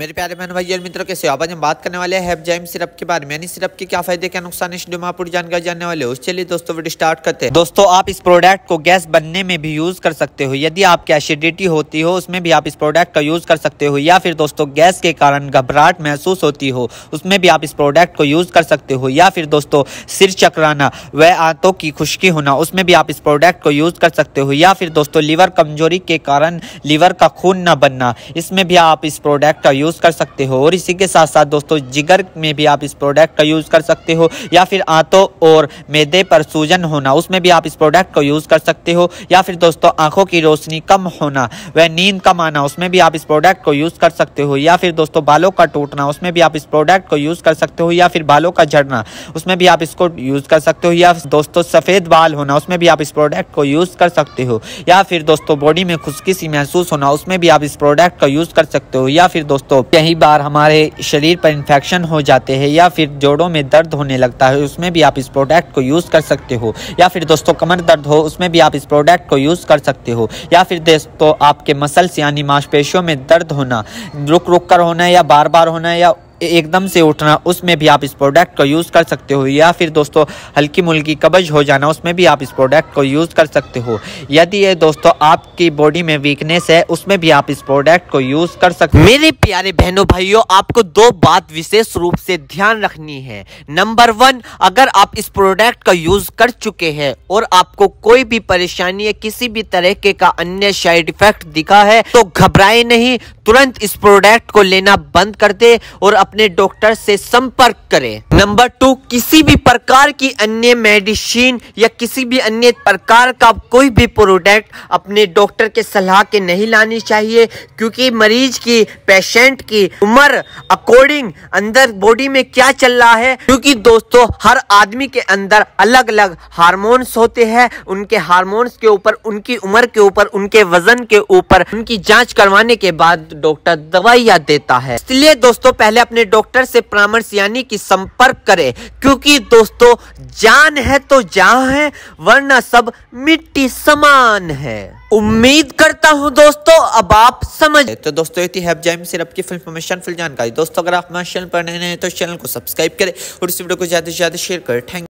मेरे प्यारे बहन भाई और मित्रों कैसे आज हम बात करने वाले हैं जैम सिरप के बारे में यानी सिरप के क्या फायदे क्या नुकसान इस वीडियो पूरी जानकारी जानने वाले हो चलिए दोस्तों वीडियो स्टार्ट करते हैं दोस्तों आप इस प्रोडक्ट को गैस बनने में भी यूज कर सकते हो यदि आपकी एसिडिटी होती हो उसमें भी आप इस प्रोडक्ट का यूज कर सकते हो या फिर दोस्तों गैस के कारण घबराहट महसूस होती हो उसमें भी आप इस प्रोडक्ट को यूज कर सकते हो या फिर दोस्तों सिर चकराना व आंतों की खुश्की होना उसमें भी आप इस प्रोडक्ट को यूज कर सकते हो या फिर दोस्तों लीवर कमजोरी के कारण लीवर का खून न बनना इसमें भी आप इस प्रोडक्ट का यूज यूज़ कर सकते हो और इसी के साथ साथ दोस्तों जिगर में भी आप इस प्रोडक्ट का यूज़ कर सकते हो या फिर आंतों और मैदे पर सूजन होना उसमें भी आप इस प्रोडक्ट को यूज़ कर सकते हो या फिर दोस्तों आंखों की रोशनी कम होना व नींद कम आना उसमें भी आप इस प्रोडक्ट को यूज़ कर सकते हो या फिर दोस्तों बालों का टूटना उसमें भी आप इस प्रोडक्ट को यूज़ कर सकते हो या फिर बालों का झड़ना उसमें भी आप इसको यूज़ कर सकते हो या दोस्तों सफ़ेद बाल होना उसमें भी आप इस प्रोडक्ट को यूज़ कर सकते हो या फिर दोस्तों बॉडी में खुशकी सी महसूस होना उसमें भी आप इस प्रोडक्ट का यूज़ कर सकते हो या फिर दोस्तों दोस्तों कई बार हमारे शरीर पर इन्फेक्शन हो जाते हैं या फिर जोड़ों में दर्द होने लगता है उसमें भी आप इस प्रोडक्ट को यूज़ कर सकते हो या फिर दोस्तों कमर दर्द हो उसमें भी आप इस प्रोडक्ट को यूज़ कर सकते हो या फिर दोस्तों आपके मसल्स यानी मांसपेशियों में दर्द होना रुक रुक कर होना या बार बार होना या एकदम से उठना उसमें भी आप इस प्रोडक्ट को यूज़ कर सकते हो या फिर दोस्तों हल्की मुल्की कब्ज हो जाना उसमें भी आप इस प्रोडक्ट को यूज़ कर सकते हो यदि ये दोस्तों आपकी बॉडी में वीकनेस है उसमें भी आप इस प्रोडक्ट को यूज़ कर सकते हो मेरे प्यारे बहनों भाइयों आपको दो बात विशेष रूप से ध्यान रखनी है नंबर वन अगर आप इस प्रोडक्ट का यूज़ कर चुके हैं और आपको कोई भी परेशानी या किसी भी तरीके का अन्य साइड इफेक्ट दिखा है तो घबराए नहीं तुरंत इस प्रोडक्ट को लेना बंद कर दे और अपने डॉक्टर से संपर्क करें नंबर टू किसी भी प्रकार की अन्य मेडिसिन या किसी भी अन्य प्रकार का कोई भी प्रोडक्ट अपने डॉक्टर के सलाह के नहीं लानी चाहिए क्योंकि मरीज की पेशेंट की उम्र अकॉर्डिंग अंदर बॉडी में क्या चल रहा है क्योंकि दोस्तों हर आदमी के अंदर अलग अलग हार्मोन्स होते हैं उनके हार्मोन्स के ऊपर उनकी उम्र के ऊपर उनके वजन के ऊपर उनकी जाँच करवाने के बाद डॉक्टर दवाइयाँ देता है इसलिए दोस्तों पहले अपने डॉक्टर से परामर्श यानी की संपर्क संपर्क करें क्योंकि दोस्तों जान है तो जहां है वरना सब मिट्टी समान है उम्मीद करता हूं दोस्तों अब आप समझ तो दोस्तों ये हैप जाइम सिरप की फिल्म फिल जानकारी दोस्तों अगर आप हमारे चैनल पर नए हैं तो चैनल को सब्सक्राइब करें और इस वीडियो को ज़्यादा से ज़्यादा शेयर करें थैंक